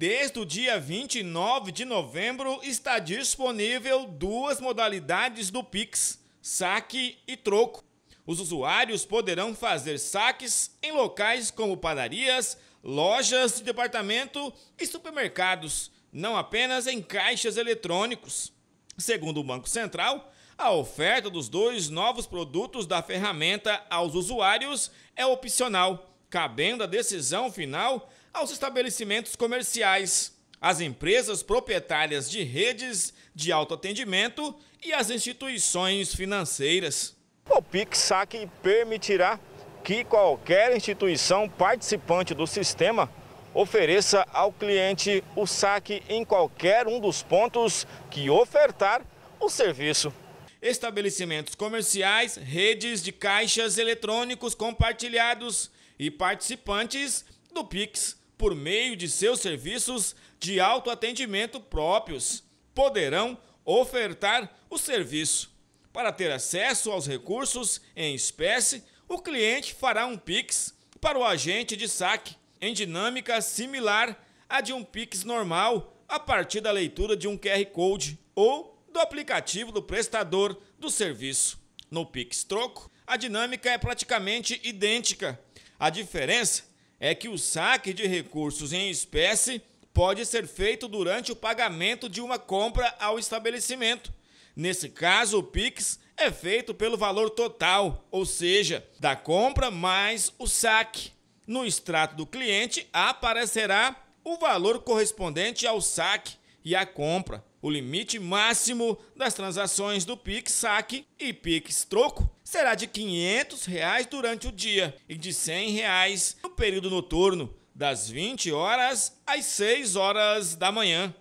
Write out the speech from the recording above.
Desde o dia 29 de novembro está disponível duas modalidades do Pix: saque e troco. Os usuários poderão fazer saques em locais como padarias, lojas de departamento e supermercados, não apenas em caixas eletrônicos. Segundo o Banco Central, a oferta dos dois novos produtos da ferramenta aos usuários é opcional cabendo a decisão final aos estabelecimentos comerciais, às empresas proprietárias de redes de autoatendimento e às instituições financeiras. O PIX-SAC permitirá que qualquer instituição participante do sistema ofereça ao cliente o saque em qualquer um dos pontos que ofertar o serviço estabelecimentos comerciais, redes de caixas eletrônicos compartilhados e participantes do Pix por meio de seus serviços de autoatendimento próprios poderão ofertar o serviço. Para ter acesso aos recursos em espécie, o cliente fará um Pix para o agente de saque em dinâmica similar à de um Pix normal a partir da leitura de um QR Code ou do aplicativo do prestador do serviço. No Pix Troco, a dinâmica é praticamente idêntica. A diferença é que o saque de recursos em espécie pode ser feito durante o pagamento de uma compra ao estabelecimento. Nesse caso, o Pix é feito pelo valor total, ou seja, da compra mais o saque. No extrato do cliente aparecerá o valor correspondente ao saque e a compra. O limite máximo das transações do Pix Saque e Pix Troco será de R$ 500 reais durante o dia e de R$ 100 reais no período noturno, das 20 horas às 6 horas da manhã.